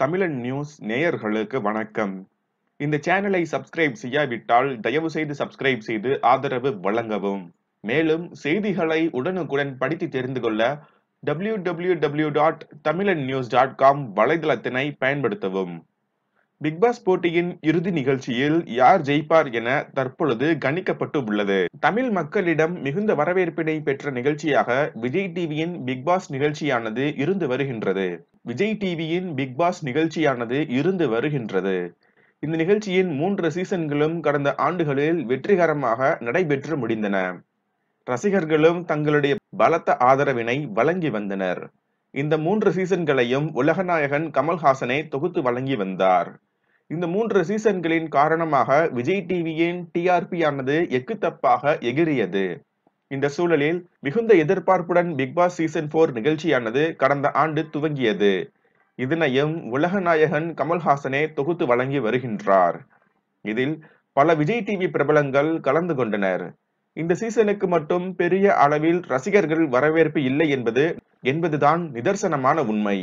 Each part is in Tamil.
தமிழன் நியூஸ் நேயர்களுக்கு வணக்கம் இந்த சேனலை சப்ஸ்கிரைப் செய்யாவிட்டால் தயவு செய்து சப்ஸ்கிரைப் செய்து ஆதரவு வழங்கவும் மேலும் செய்திகளை உடனுக்குடன் படித்து தெரிந்து கொள்ள W W W dot Tamilan news dot com வலைதளத்தினை பயன்படுத்தவும் பிக்பாஸ் போட்டியின் இறுதி நிகழ்ச்சியில் யார் ஜெயிப்பார் என தற்பொழுது கணிக்கப்பட்டு உள்ளது தமிழ் மக்களிடம் மிகுந்த வரவேற்பினை பெற்ற நிகழ்ச்சியாக விஜய் டிவியின் பிக்பாஸ் நிகழ்ச்சியானது இருந்து வருகின்றது விஜய் டிவியின் பிக்பாஸ் நிகழ்ச்சியானது இருந்து வருகின்றது இந்த நிகழ்ச்சியின் மூன்று சீசன்களும் கடந்த ஆண்டுகளில் வெற்றிகரமாக நடைபெற்று முடிந்தன ரசிகர்களும் தங்களுடைய பலத்த ஆதரவினை வழங்கி வந்தனர் இந்த மூன்று சீசன்களையும் உலகநாயகன் கமல்ஹாசனை தொகுத்து வழங்கி வந்தார் இந்த மூன்று சீசன்களின் காரணமாக விஜய் டிவியின் டிஆர்பி ஆனது தப்பாக எகிரியது இந்த சூழலில் மிகுந்த எதிர்பார்ப்புடன் பிக்பாஸ் சீசன் போர் நிகழ்ச்சியானது கடந்த ஆண்டு துவங்கியது இதனையும் உலக நாயகன் கமல்ஹாசனே தொகுத்து வழங்கி வருகின்றார் இதில் பல விஜய் டிவி பிரபலங்கள் கலந்து கொண்டனர் இந்த சீசனுக்கு மட்டும் பெரிய அளவில் ரசிகர்கள் வரவேற்பு இல்லை என்பது என்பதுதான் நிதர்சனமான உண்மை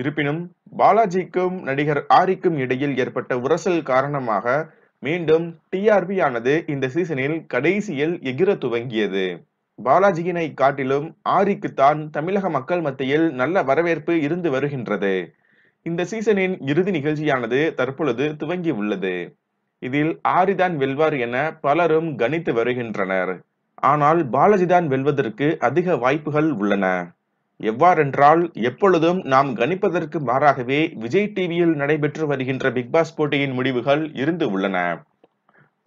இருப்பினும் பாலாஜிக்கும் நடிகர் ஆரிக்கும் இடையில் ஏற்பட்ட உரசல் காரணமாக மீண்டும் டிஆர்பி ஆனது இந்த சீசனில் கடைசியில் எகிர துவங்கியது பாலாஜியினை காட்டிலும் ஆரிக்கு தான் தமிழக மக்கள் மத்தியில் நல்ல வரவேற்பு இருந்து வருகின்றது இந்த சீசனின் இறுதி நிகழ்ச்சியானது தற்பொழுது துவங்கி உள்ளது இதில் ஆரிதான் வெல்வார் என பலரும் கணித்து வருகின்றனர் ஆனால் பாலாஜிதான் வெல்வதற்கு அதிக வாய்ப்புகள் உள்ளன எவ்வாறென்றால் எப்பொழுதும் நாம் கணிப்பதற்கு மாறாகவே விஜய் டிவியில் நடைபெற்று வருகின்ற பிக்பாஸ் போட்டியின் முடிவுகள் இருந்து உள்ளன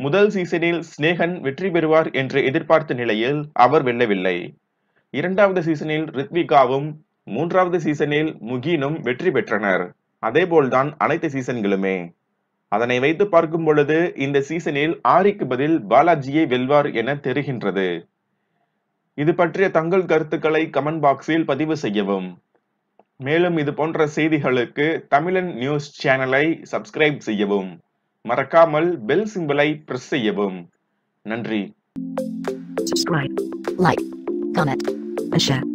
முதல் சீசனில் ஸ்னேகன் வெற்றி பெறுவார் என்று எதிர்பார்த்த நிலையில் அவர் வெல்லவில்லை இரண்டாவது சீசனில் ரித்விகாவும் மூன்றாவது சீசனில் முகீனும் வெற்றி பெற்றனர் அதேபோல்தான் அனைத்து சீசன்களுமே அதனை வைத்து பார்க்கும் பொழுது இந்த சீசனில் ஆரிக்கு பதில் பாலாஜியை வெல்வார் என தெரிகின்றது இது பற்றிய தங்கள் கருத்துக்களை கமெண்ட் பாக்ஸில் பதிவு செய்யவும் மேலும் இது போன்ற செய்திகளுக்கு தமிழன் நியூஸ் சேனலை சப்ஸ்கிரைப் செய்யவும் மறக்காமல் பெல் சிம்பிளை பிரஸ் செய்யவும் நன்றி Subscribe, like, comment, and share.